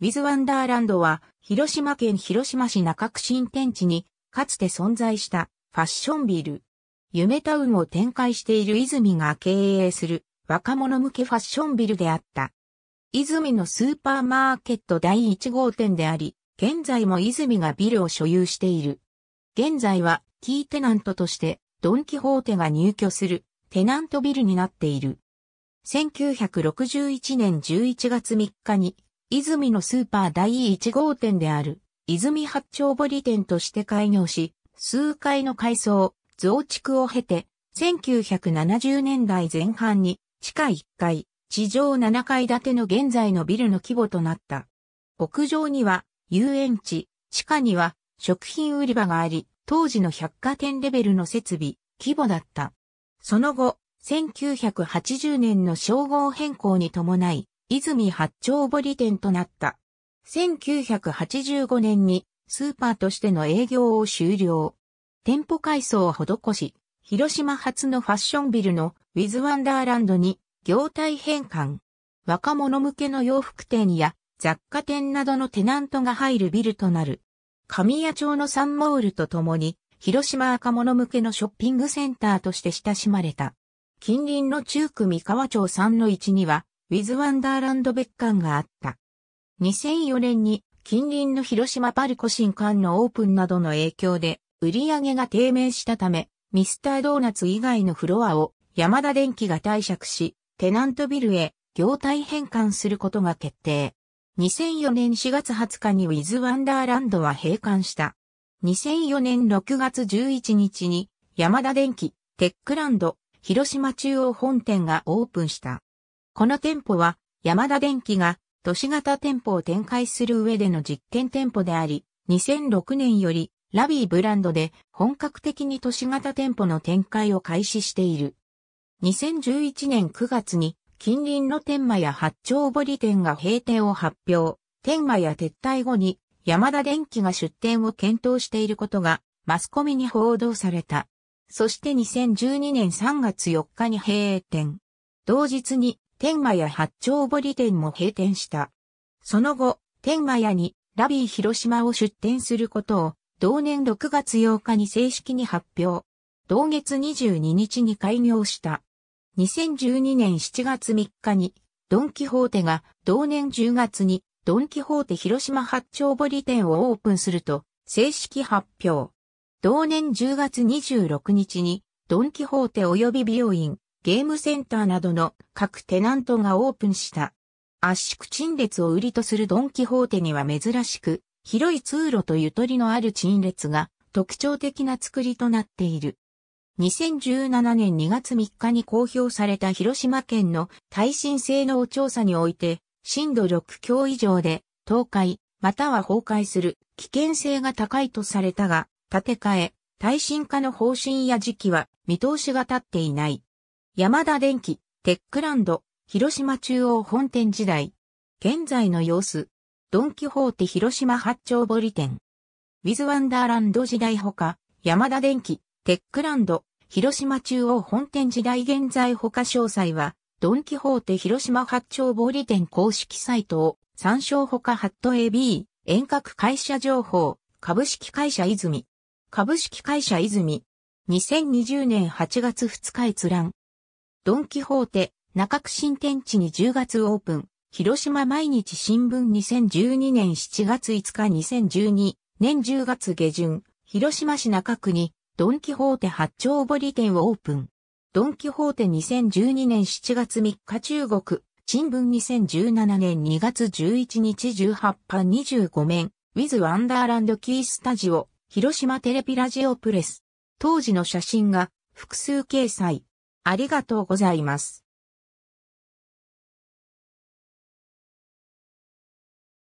ウィズワンダーランドは、広島県広島市中区新天地に、かつて存在したファッションビル。夢タウンを展開している泉が経営する若者向けファッションビルであった。泉のスーパーマーケット第1号店であり、現在も泉がビルを所有している。現在はキーテナントとしてドンキホーテが入居するテナントビルになっている。1961年11月3日に泉のスーパー第1号店である、泉八丁堀店として開業し、数回の改装、増築を経て、1970年代前半に、地下1階、地上7階建ての現在のビルの規模となった。屋上には、遊園地、地下には、食品売り場があり、当時の百貨店レベルの設備、規模だった。その後、1980年の称号変更に伴い、泉八丁堀店となった。1985年にスーパーとしての営業を終了。店舗改装を施し、広島初のファッションビルのウィズワンダーランドに業態変換。若者向けの洋服店や雑貨店などのテナントが入るビルとなる。神谷町のサンモールとともに、広島若者向けのショッピングセンターとして親しまれた。近隣の中区三河町3の1には、ウィズ・ワンダーランド別館があった。2004年に近隣の広島パルコ新館のオープンなどの影響で売り上げが低迷したため、ミスタードーナツ以外のフロアを山田電機が退借し、テナントビルへ業態変換することが決定。2004年4月20日にウィズ・ワンダーランドは閉館した。2004年6月11日に山田電機、テックランド、広島中央本店がオープンした。この店舗は、山田電機が都市型店舗を展開する上での実験店舗であり、2006年よりラビーブランドで本格的に都市型店舗の展開を開始している。2011年9月に近隣の天満や八丁堀店が閉店を発表。天満や撤退後に山田電機が出店を検討していることがマスコミに報道された。そして2012年3月4日に閉店。同日に天満屋八丁堀店も閉店した。その後、天満屋にラビー広島を出店することを同年6月8日に正式に発表。同月22日に開業した。2012年7月3日にドンキホーテが同年10月にドンキホーテ広島八丁堀店をオープンすると正式発表。同年10月26日にドンキホーテ及び美容院ゲームセンターなどの各テナントがオープンした。圧縮陳列を売りとするドンキホーテには珍しく、広い通路とゆとりのある陳列が特徴的な作りとなっている。2017年2月3日に公表された広島県の耐震性能調査において、震度6強以上で倒壊、または崩壊する危険性が高いとされたが、建て替え、耐震化の方針や時期は見通しが立っていない。山田電機、テックランド、広島中央本店時代。現在の様子。ドン・キホーテ広島八丁堀店。ウィズ・ワンダーランド時代ほか、山田電機、テックランド、広島中央本店時代現在ほか詳細は、ドン・キホーテ広島八丁堀店公式サイトを参照ほかハット AB、遠隔会社情報、株式会社泉。株式会社泉。2020年8月2日閲覧。ドンキホーテ、中区新天地に10月オープン、広島毎日新聞2012年7月5日2012年10月下旬、広島市中区にドンキホーテ八丁堀店をオープン。ドンキホーテ2012年7月3日中国、新聞2017年2月11日18版25面、ウィズ・ワンダーランド・キー・スタジオ、広島テレビラジオプレス。当時の写真が複数掲載。ありがとうございます。